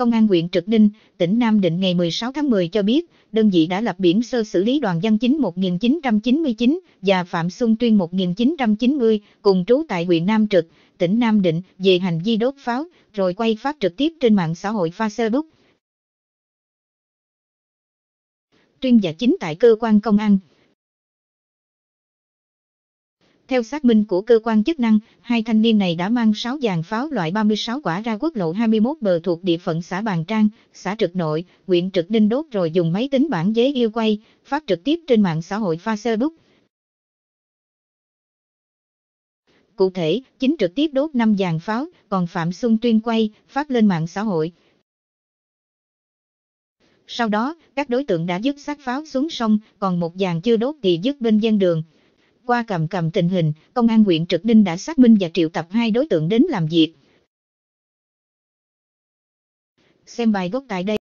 Công an huyện Trực Ninh, tỉnh Nam Định ngày 16 tháng 10 cho biết, đơn vị đã lập biển sơ xử lý đoàn văn chính 1999 và Phạm Xuân Tuyên 1990 cùng trú tại huyện Nam Trực, tỉnh Nam Định về hành vi đốt pháo, rồi quay phát trực tiếp trên mạng xã hội Facebook. Tuyên và chính tại cơ quan công an. Theo xác minh của cơ quan chức năng, hai thanh niên này đã mang 6 dàn pháo loại 36 quả ra quốc lộ 21 bờ thuộc địa phận xã Bàn Trang, xã Trực Nội, huyện Trực Ninh đốt rồi dùng máy tính bản giấy yêu quay, phát trực tiếp trên mạng xã hội Facebook. Cụ thể, chính trực tiếp đốt 5 dàn pháo, còn Phạm Xuân Tuyên quay, phát lên mạng xã hội. Sau đó, các đối tượng đã dứt xác pháo xuống sông, còn một dàn chưa đốt thì dứt bên dân đường. Qua cầm cầm tình hình, công an huyện Trực Ninh đã xác minh và triệu tập hai đối tượng đến làm việc. Xem bài gốc tại đây.